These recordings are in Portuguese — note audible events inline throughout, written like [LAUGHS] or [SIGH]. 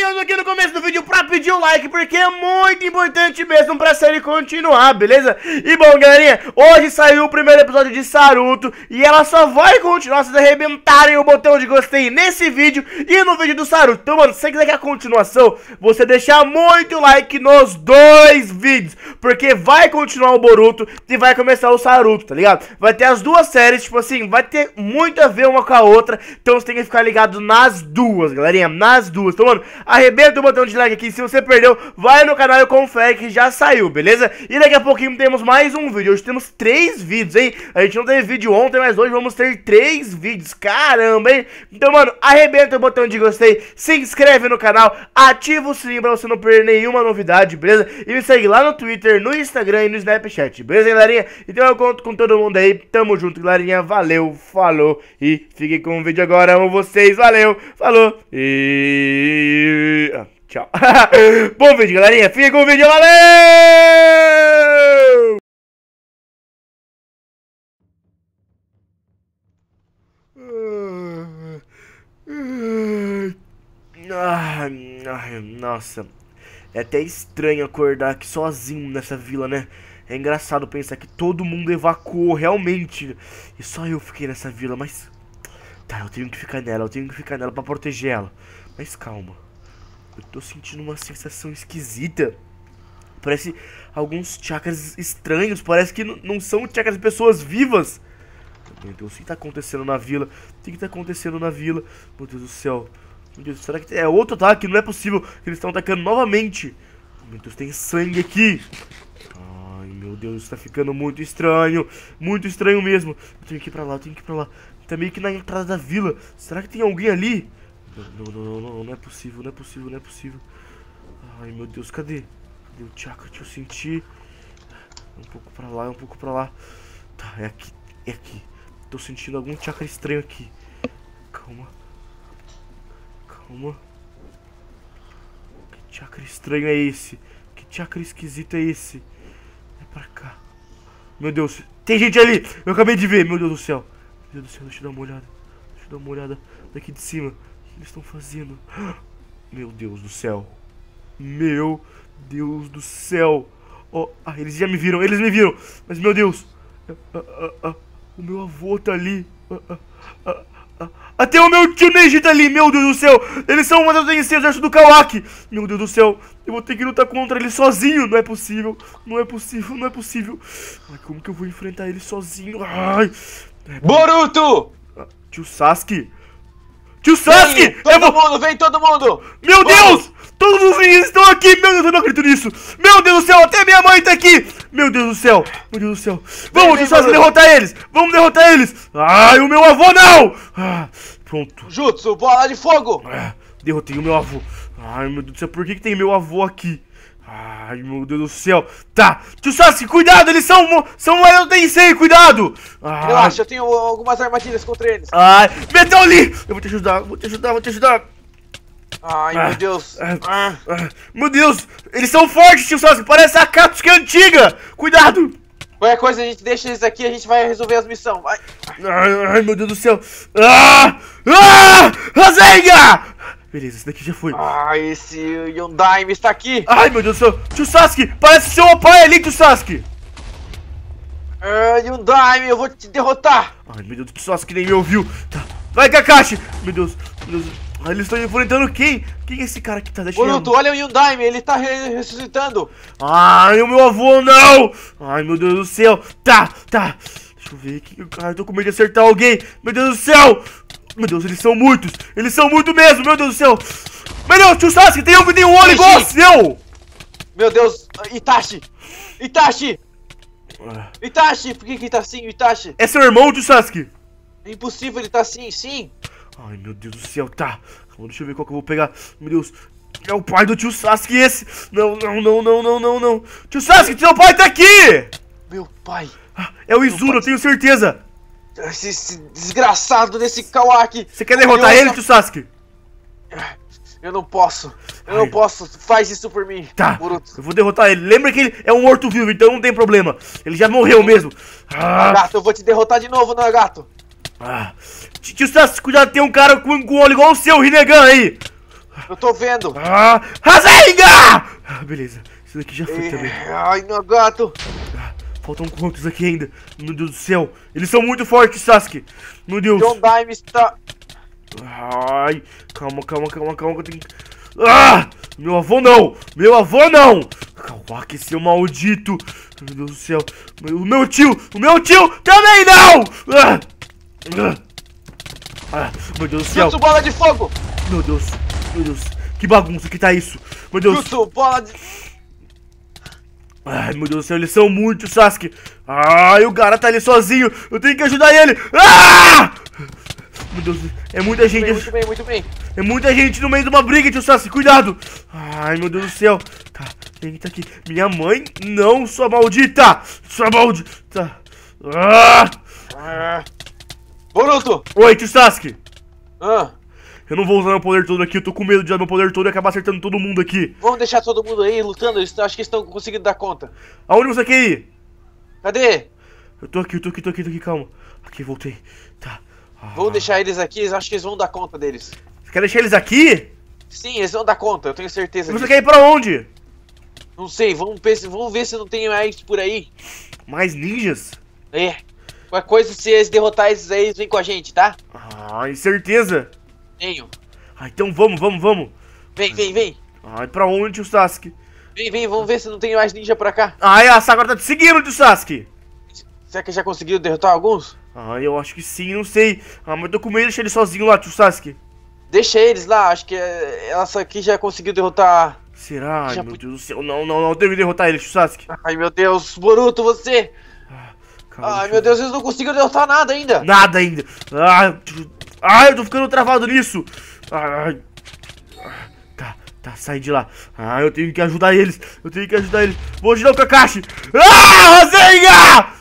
caminhando aqui no começo do vídeo pra pedir um like, porque é muito importante mesmo pra série continuar, beleza? E bom, galerinha, hoje saiu o primeiro episódio de Saruto, e ela só vai continuar se arrebentarem o botão de gostei nesse vídeo e no vídeo do Saruto. Então, mano, se você quiser que a continuação, você deixar muito like nos dois vídeos, porque vai continuar o Boruto e vai começar o Saruto, tá ligado? Vai ter as duas séries, tipo assim, vai ter muito a ver uma com a outra, então você tem que ficar ligado nas duas, galerinha, nas duas. Então, mano, arrebenta o botão de like aqui. Se você perdeu, vai no canal e confere que já saiu, beleza? E daqui a pouquinho temos mais um vídeo. Hoje temos três vídeos, hein? A gente não teve vídeo ontem, mas hoje vamos ter três vídeos. Caramba, hein? Então, mano, arrebenta o botão de gostei, se inscreve no canal, ativa o sininho pra você não perder nenhuma novidade, beleza? E me segue lá no Twitter, no Instagram e no Snapchat, beleza, galerinha? Então eu conto com todo mundo aí. Tamo junto, galerinha. Valeu, falou e fiquem com o vídeo agora. Amo vocês, valeu, falou e... Ah, tchau. [LAUGHS] Bom vídeo, galerinha. Fica com o vídeo. Valeu! nossa. É até estranho acordar aqui sozinho nessa vila, né? É engraçado pensar que todo mundo evacuou realmente. E só eu fiquei nessa vila, mas... Tá, eu tenho que ficar nela, eu tenho que ficar nela pra proteger ela. Mas calma. Eu tô sentindo uma sensação esquisita. Parece alguns chakras estranhos. Parece que não são chakras de pessoas vivas. Meu Deus, o que tá acontecendo na vila? O que, está tá acontecendo na vila? Meu Deus do céu. Meu Deus, será que é outro ataque? Não é possível. Eles estão atacando novamente. Meu Deus, tem sangue aqui. Ai, meu Deus, está ficando muito estranho. Muito estranho mesmo. Eu tenho que ir pra lá, eu tenho que ir pra lá. Tá meio que na entrada da vila. Será que tem alguém ali? Não, não, não, não, não é possível, não é possível, não é possível. Ai, meu Deus, cadê? Cadê o chakra Deixa eu senti? Um pouco pra lá, um pouco pra lá. Tá, é aqui, é aqui. Tô sentindo algum chakra estranho aqui. Calma. Calma. Que chakra estranho é esse? Que chakra esquisito é esse? É pra cá. Meu Deus, tem gente ali! Eu acabei de ver, meu Deus do céu. Meu Deus do céu, deixa eu dar uma olhada. Deixa eu dar uma olhada daqui de cima. Eles estão fazendo? Meu Deus do céu. Meu Deus do céu. Oh, ah, eles já me viram, eles me viram. Mas, meu Deus. Ah, ah, ah, ah, ah. o meu avô tá ali. Ah, Até o meu tio Neji tá ali, meu Deus do céu. Eles são uma das exércitos do Kawaki. Meu Deus do céu, eu vou ter que lutar contra eles sozinho. Não é possível, não é possível, não é possível. Ai, como que eu vou enfrentar eles sozinho? Ai. É Boruto! Tio Sasuke, Tio Sasuke! Vem, todo vou... mundo, vem todo mundo! Meu Vamos. Deus! Todos os meninos estão aqui! Meu Deus, eu não acredito nisso! Meu Deus do céu, até minha mãe tá aqui! Meu Deus do céu, meu Deus do céu! Vamos, vem, Tio Sasuke, derrotar eles! Vamos derrotar eles! Ai, o meu avô não! Ah, pronto. Jutsu, bola de fogo! Ah, derrotei o meu avô. Ai, meu Deus do céu, por que, que tem meu avô aqui? Ai, meu Deus do céu. Tá, tio Sasuke, cuidado, eles são, são tenho sei cuidado. Ai. Relaxa, eu tenho algumas armadilhas contra eles. Ai, ali. eu vou te ajudar, vou te ajudar, vou te ajudar. Ai, ah, meu Deus. Ah, ah, ah, meu Deus, eles são fortes, tio Sasuke, parece a Katsuki antiga. Cuidado. Qualquer coisa, a gente deixa eles aqui, a gente vai resolver as missões, vai. Ai, meu Deus do céu. Ah, ah, Rasenga! Beleza, esse daqui já foi. Ah, esse Yondaime está aqui. Ai, meu Deus do céu. Tio Sasuke, parece seu pai ali, tio Sasuke. Ah, eu vou te derrotar. Ai, meu Deus, do céu, Sasuke nem me ouviu. Tá. Vai, Kakashi. Meu Deus, meu Deus. Ah, eles estão enfrentando quem? Quem é esse cara que tá deixando? Boruto, olha o Yundaime, ele tá re ressuscitando. Ai, o meu avô, não. Ai, meu Deus do céu. Tá, tá. Deixa eu ver aqui. Cara, eu tô com medo de acertar alguém. Meu Deus do céu. Meu Deus, eles são muitos! Eles são muito mesmo, meu Deus do céu! Meu Deus, tio Sasuke, tem um que tem um olho igual seu! Meu Deus, Itachi! Itachi! Ah. Itachi, por que que tá assim, Itachi? É seu irmão, tio Sasuke! É impossível, ele tá assim, sim! Ai, meu Deus do céu, tá! Deixa eu ver qual que eu vou pegar. Meu Deus, é o pai do tio Sasuke esse! Não, não, não, não, não, não, não! Tio Sasuke, seu pai tá aqui! Meu pai! Ah, é o Izuru, eu tenho certeza! Esse, esse desgraçado desse Kawaki! Você quer derrotar ele, Tio Sasuke? Eu não posso. Eu Ai. não posso. Faz isso por mim. Tá. Eu vou derrotar ele. Lembra que ele é um morto-vivo, então não tem problema. Ele já morreu mesmo. Ah. Gato, eu vou te derrotar de novo, não é, gato? Ah. Tio Sasuke, cuidado, tem um cara com, com olho igual o seu, Rinnegan aí. Eu tô vendo. Ah. Rasenga! Ah, beleza. Isso daqui já foi é, também. Ai, não, gato. Faltam quantos aqui ainda? Meu Deus do céu. Eles são muito fortes, Sasuke. Meu Deus. John Dime está... Ai, calma, calma, calma, calma que eu tenho Ah! Meu avô não! Meu avô não! Kawaki, seu maldito! Meu Deus do céu! O meu tio! O meu tio também não! Ah! ah, ah meu Deus do céu! Jutsu bola de fogo! Meu Deus! Meu Deus! Que bagunça que tá isso! Meu Deus! Jutsu bola de... Ai, meu Deus do céu, eles são muitos, Sasuke. Ai, o cara tá ali sozinho. Eu tenho que ajudar ele. Ah! Meu Deus, é muita muito gente. Bem, muito bem, muito bem. É muita gente no meio de uma briga, tio Sasuke. Cuidado. Ai, meu Deus do céu. Tá, quem tá aqui? Minha mãe? Não, sua maldita. Sua maldita. Ah! Ah. Boruto. Oi, tio Sasuke. Ah. Eu não vou usar meu poder todo aqui, eu tô com medo de usar meu poder todo e acabar acertando todo mundo aqui. Vamos deixar todo mundo aí lutando, acho que eles estão conseguindo dar conta. Aonde você quer ir? Cadê? Eu tô aqui, eu tô aqui, tô aqui, tô aqui, calma. Aqui, voltei. Tá. Ah. Vamos deixar eles aqui, acho que eles vão dar conta deles. Você quer deixar eles aqui? Sim, eles vão dar conta, eu tenho certeza. Você quer ir pra onde? Não sei, vamos, vamos ver se não tem mais por aí. Mais ninjas? É. Uma coisa, se eles derrotar esses aí, eles vêm com a gente, tá? Ah, certeza. Tenho. Ah, então vamos, vamos, vamos. Vem, vem, vem. Ai, pra onde o Sasuke? Vem, vem, vamos ver se não tem mais ninja pra cá. Ai, a Sakura tá te seguindo, tio Sasuke. Será que já conseguiu derrotar alguns? Ah, eu acho que sim, não sei. Ah, mas eu tô com medo de deixar ele sozinho lá, tio Sasuke. Deixa eles lá, acho que eh, ela aqui já conseguiu derrotar. Será? Ai, já meu Deus do céu, não, não, não, eu derrotar ele, tio Sasuke. Ai, meu Deus, Boruto, você! Ah, Ai, meu Deus, eles não conseguiram derrotar nada ainda. Nada ainda. Ah, Ai, eu tô ficando travado nisso. Ai. Tá, tá, sai de lá. Ah, eu tenho que ajudar eles. Eu tenho que ajudar eles. Vou ajudar o Kakashi. Ah, Rasenga!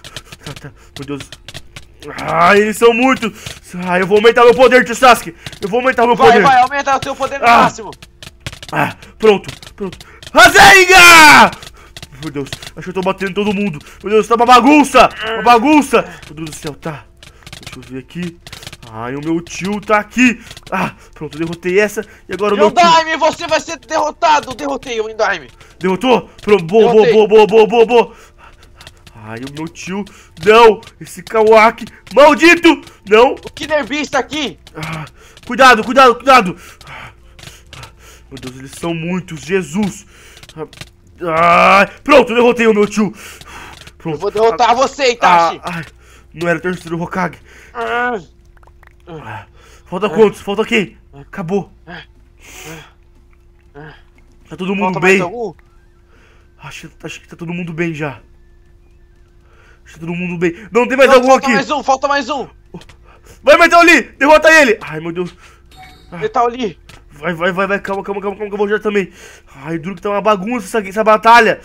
Tá, tá, meu Deus. Ah, eles são muitos. Ah, eu vou aumentar meu poder, tio Sasuke. Eu vou aumentar meu vai, poder. Vai, vai, aumenta o seu poder no ah. máximo. Ah, pronto, pronto. Rasenga! Meu Deus, acho que eu tô batendo todo mundo. Meu Deus, tá uma bagunça! Uma bagunça! Meu Deus do céu, tá. Deixa eu ver aqui. Ai, o meu tio tá aqui. Ah, pronto, derrotei essa. E agora Meu o meu Yondaime, tio... você vai ser derrotado. Derrotei o Yondaime. Derrotou? Pronto, boa, boa, boa, boa, boa, boa, boa. Ai, o meu tio... Não, esse Kawaki... Maldito! Não. O Killer Beast aqui. Ah, cuidado, cuidado, cuidado. Ah, meu Deus, eles são muitos. Jesus. Ah, pronto, derrotei o meu tio. Pronto. Eu vou derrotar ah, você, Itachi. Ah, não era o terceiro Hokage. Ah. Falta quantos? Falta quem? Acabou. Tá todo mundo Falta bem. Acho, tá- acho que tá todo mundo bem já. Acho que tá todo mundo bem. Não, tem mais Não, algum falta aqui. Falta mais um, falta mais um. Vai, vai, tá ali. Derrota ele. Ai, meu Deus. Ele tá ali. Vai, vai, vai, vai. Calma, calma, calma, calma, que eu vou já também. Ai, duro que tá uma bagunça essa, essa batalha.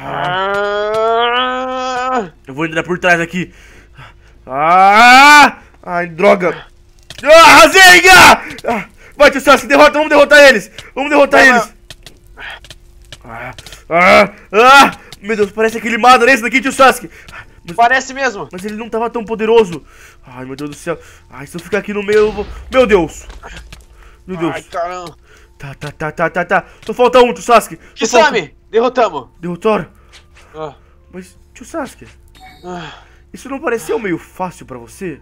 Ah. Eu vou entrar por trás aqui. Ah! Ai, droga. Ah, Rasenga! Ah, vai, Tessassi, derrota, vamos derrotar eles. Vamos derrotar eles. Ah, ah, ah, meu Deus, parece aquele Madara esse daqui, tio Sasuke. Mas, parece mesmo. Mas ele não tava tão poderoso. Ai, meu Deus do céu. Ai, se eu ficar aqui no meio, eu vou... Meu Deus. Meu Deus. Ai, caramba. Tá, tá, tá, tá, tá, tá. Só falta um, tio Sasuke. Que Kisame, derrotamos. Derrotou. Ah. Mas, tio Sasuke, ah. isso não pareceu meio fácil pra você?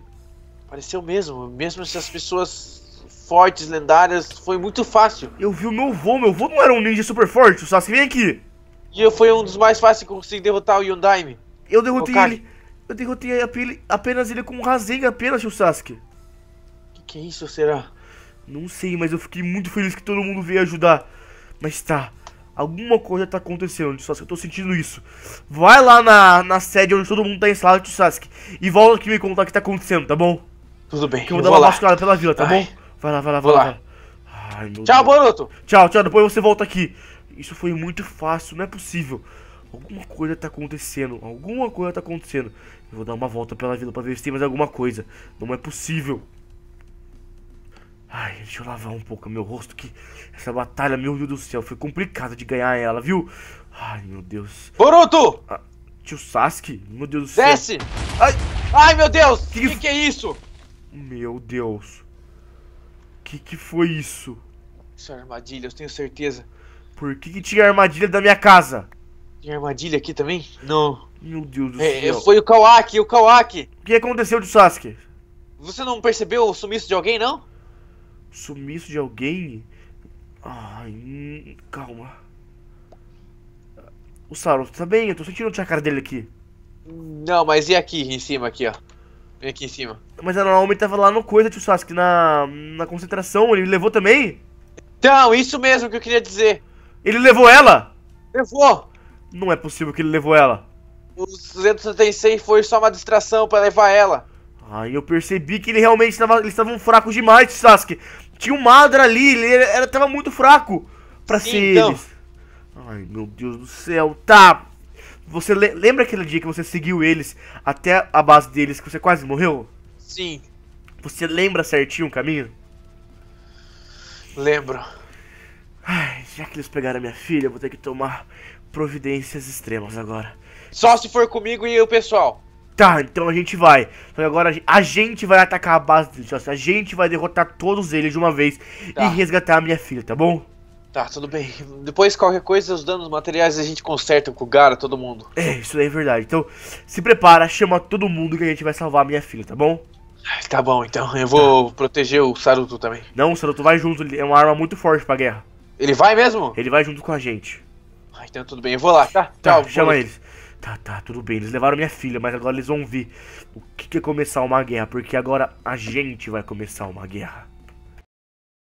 Pareceu mesmo, mesmo essas pessoas fortes, lendárias, foi muito fácil. Eu vi o meu vô, meu vô não era um ninja super forte, o Sasuke vem aqui. E eu fui um dos mais fáceis que consegui derrotar o Yondaime. Eu derrotei ele, eu derrotei apenas ele com um Rasengan apenas, o Sasuke. Que que é isso, será? Não sei, mas eu fiquei muito feliz que todo mundo veio ajudar. Mas tá, alguma coisa tá acontecendo, Sasuke, eu tô sentindo isso. Vai lá na, na sede onde todo mundo tá instalado, Sasuke, e volta aqui me contar o que tá acontecendo, tá bom? Tudo bem. Que eu vou dar uma volta pela vila, tá Ai. bom? Vai lá, vai lá, vai lá. lá. Ai, tchau, Boruto. Tchau, tchau. Depois você volta aqui. Isso foi muito fácil, não é possível. Alguma coisa tá acontecendo. Alguma coisa tá acontecendo. Eu vou dar uma volta pela vila pra ver se tem mais alguma coisa. Não é possível. Ai, deixa eu lavar um pouco meu rosto que essa batalha, meu Deus do céu, foi complicada de ganhar ela, viu? Ai, meu Deus. Boruto! Ah, tio Sasuke? Meu Deus do céu. Desce! Ai, Ai meu Deus! O que, que, que, que é isso? Meu Deus. Que que foi isso? Isso é armadilha, eu tenho certeza. Por que, que tinha armadilha da minha casa? Tem armadilha aqui também? Não. Meu Deus do é, céu. Foi o Kawaki, o Kawaki. O que aconteceu de Sasuke? Você não percebeu o sumiço de alguém, não? Sumiço de alguém? Ai, hum, calma. O Saruto tá bem, eu tô sentindo a cara dele aqui. Não, mas e aqui, em cima, aqui, ó. Vem aqui em cima. Mas a Naomi tava lá no coisa, tio Sasuke, na, na concentração, ele levou também? Então, isso mesmo que eu queria dizer. Ele levou ela? Levou! Não é possível que ele levou ela. O 276 foi só uma distração para levar ela. Ai, eu percebi que ele realmente tava, eles estavam fracos demais, Sasuke. Tinha um Madra ali, ele era, tava muito fraco pra Sim, ser então. eles. Ai, meu Deus do céu, tá. Você le lembra aquele dia que você seguiu eles até a base deles que você quase morreu? Sim. Você lembra certinho o caminho? Lembro. Ai, já que eles pegaram a minha filha, vou ter que tomar providências extremas agora. Só se for comigo e o pessoal. Tá, então a gente vai. Só que agora a gente vai atacar a base deles, A gente vai derrotar todos eles de uma vez tá. e resgatar a minha filha, tá bom? Tá, tudo bem. Depois, qualquer coisa, os danos materiais a gente conserta com o Gara, todo mundo. É, isso daí é verdade. Então, se prepara, chama todo mundo que a gente vai salvar a minha filha, tá bom? Tá bom, então. Eu vou tá. proteger o Saruto também. Não, o Saruto vai junto. Ele é uma arma muito forte pra guerra. Ele vai mesmo? Ele vai junto com a gente. Ah, então tudo bem. Eu vou lá, tá? tá Tchau. Chama eles. Tá, tá, tudo bem. Eles levaram minha filha, mas agora eles vão ver o que é começar uma guerra. Porque agora a gente vai começar uma guerra.